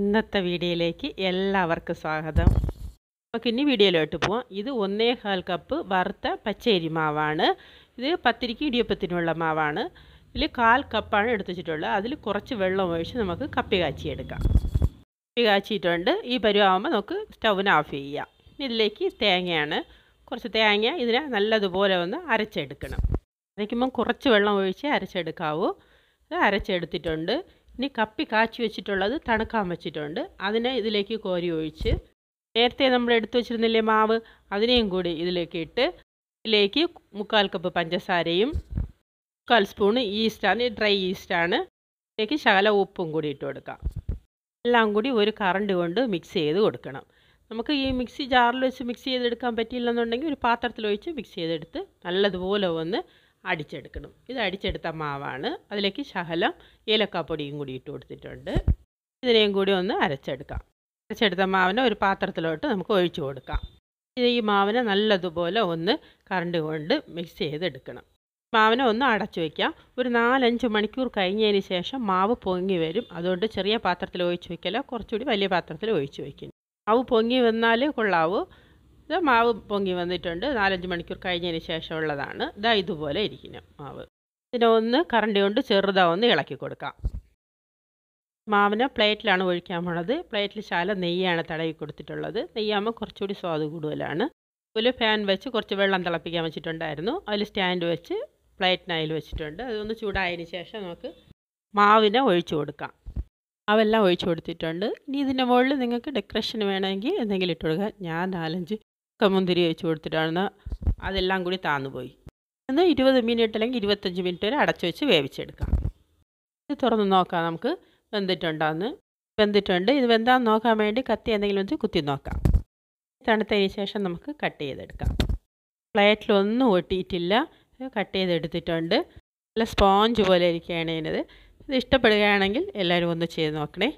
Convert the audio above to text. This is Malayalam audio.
ഇന്നത്തെ വീഡിയോയിലേക്ക് എല്ലാവർക്കും സ്വാഗതം നമുക്ക് ഇനി വീഡിയോയിലോട്ട് പോവാം ഇത് ഒന്നേകാൽ കപ്പ് വറുത്ത പച്ചരി മാവാണ് ഇത് പത്തിരിക്ക് ഇടിയപ്പത്തിനുള്ള മാവാണ് ഇതിൽ കാൽ കപ്പാണ് എടുത്തുവച്ചിട്ടുള്ളത് അതിൽ കുറച്ച് വെള്ളം ഒഴിച്ച് നമുക്ക് കപ്പി കാച്ചിയെടുക്കാം കപ്പി കാച്ചിയിട്ടുണ്ട് ഈ പരുവാകുമ്പോൾ നമുക്ക് സ്റ്റൗവിന് ഓഫ് ചെയ്യാം ഇതിലേക്ക് തേങ്ങയാണ് കുറച്ച് തേങ്ങ ഇതിനെ നല്ലതുപോലെ ഒന്ന് അരച്ചെടുക്കണം അരയ്ക്കുമ്പം കുറച്ച് വെള്ളം ഒഴിച്ച് അരച്ചെടുക്കാവൂ അരച്ചെടുത്തിട്ടുണ്ട് ഇനി കപ്പി കാച്ചി വെച്ചിട്ടുള്ളത് തണുക്കാൻ വെച്ചിട്ടുണ്ട് അതിനെ ഇതിലേക്ക് കോരി ഒഴിച്ച് നേരത്തെ നമ്മൾ എടുത്തു വെച്ചിരുന്നില്ലേ മാവ് അതിനെയും കൂടി ഇതിലേക്ക് ഇട്ട് ഇതിലേക്ക് മുക്കാൽ കപ്പ് പഞ്ചസാരയും മുക്കാൽ സ്പൂൺ ഈസ്റ്റാണ് ഡ്രൈ ഈസ്റ്റാണ് ഇതിലേക്ക് ശകല ഉപ്പും കൂടി ഇട്ട് കൊടുക്കാം എല്ലാം കൂടി ഒരു കറണ്ട് കൊണ്ട് മിക്സ് ചെയ്ത് കൊടുക്കണം നമുക്ക് ഈ മിക്സി ജാറിൽ വെച്ച് മിക്സ് ചെയ്തെടുക്കാൻ പറ്റിയില്ലെന്നുണ്ടെങ്കിൽ ഒരു പാത്രത്തിൽ ഒഴിച്ച് മിക്സ് ചെയ്തെടുത്ത് നല്ലതുപോലെ ഒന്ന് അടിച്ചെടുക്കണം ഇത് അടിച്ചെടുത്ത മാവാണ് അതിലേക്ക് ശകലം ഏലക്കാപ്പൊടിയും കൂടി ഇട്ട് കൊടുത്തിട്ടുണ്ട് ഇതിനെയും കൂടി ഒന്ന് അരച്ചെടുക്കാം അരച്ചെടുത്ത മാവിനെ ഒരു പാത്രത്തിലോട്ട് നമുക്ക് ഒഴിച്ചു കൊടുക്കാം ഈ മാവിനെ നല്ലതുപോലെ ഒന്ന് കറണ്ട് കൊണ്ട് മിക്സ് ചെയ്തെടുക്കണം മാവിനെ ഒന്ന് അടച്ചു വയ്ക്കാം ഒരു നാലഞ്ച് മണിക്കൂർ കഴിഞ്ഞതിന് ശേഷം മാവ് പൊങ്ങി വരും അതുകൊണ്ട് ചെറിയ പാത്രത്തിൽ ഒഴിച്ചു വയ്ക്കല കുറച്ചുകൂടി വലിയ പാത്രത്തിൽ ഒഴിച്ചു വയ്ക്കും മാവ് പൊങ്ങി വന്നാൽ കൊള്ളാവൂ ഇത് മാവ് പൊങ്ങി വന്നിട്ടുണ്ട് നാലഞ്ച് മണിക്കൂർ കഴിഞ്ഞതിന് ശേഷമുള്ളതാണ് ഇതാ ഇതുപോലെ ഇരിക്കുന്നു മാവ് ഇതിനെ ഒന്ന് കറണ്ടി കൊണ്ട് ചെറുതാ ഒന്ന് ഇളക്കി കൊടുക്കാം മാവിനെ പ്ലേറ്റിലാണ് ഒഴിക്കാൻ പോണത് പ്ലേറ്റിൽ ശാല നെയ്യാണ് തടവി കൊടുത്തിട്ടുള്ളത് നെയ്യാകുമ്പോൾ കുറച്ചുകൂടി സ്വാദ് കൂടുതലാണ് ഒരു ഫാൻ വെച്ച് കുറച്ച് വെള്ളം തിളപ്പിക്കാൻ വെച്ചിട്ടുണ്ടായിരുന്നു അതിൽ സ്റ്റാൻഡ് വെച്ച് പ്ലേറ്റിനയിൽ വെച്ചിട്ടുണ്ട് അതൊന്ന് ചൂടായതിന് ശേഷം നമുക്ക് മാവിനെ ഒഴിച്ചു കൊടുക്കാം അവെല്ലാം ഒഴിച്ചു കൊടുത്തിട്ടുണ്ട് ഇനി ഇതിൻ്റെ മുകളിൽ നിങ്ങൾക്ക് ഡെക്കറേഷൻ വേണമെങ്കിൽ എന്തെങ്കിലും ഇട്ട് കൊടുക്കുക ഞാൻ നാലഞ്ച് മുന്തിരി വെച്ച് കൊടുത്തിട്ടാണ് അതെല്ലാം കൂടി താന്നുപോയി എന്ന് ഇരുപത് മിനിറ്റ് അല്ലെങ്കിൽ ഇരുപത്തഞ്ച് മിനിറ്റ് വരെ അടച്ചു വെച്ച് വേവിച്ചെടുക്കാം ഇത് തുറന്ന് നോക്കാം നമുക്ക് വെന്തിട്ടുണ്ടോയെന്ന് വെന്തിട്ടുണ്ട് ഇത് വെന്താന്ന് നോക്കാൻ വേണ്ടി കത്തി എന്തെങ്കിലും വെച്ച് കുത്തി നോക്കാം തണുത്തതിന് ശേഷം നമുക്ക് കട്ട് ചെയ്തെടുക്കാം പ്ലേറ്റിലൊന്നും ഒട്ടിയിട്ടില്ല കട്ട് ചെയ്തെടുത്തിട്ടുണ്ട് നല്ല സ്പോഞ്ച് പോലെ ഇരിക്കുകയാണ് ഇതിനത് ഇത് ഇഷ്ടപ്പെടുകയാണെങ്കിൽ എല്ലാവരും ഒന്ന് ചെയ്ത് നോക്കണേ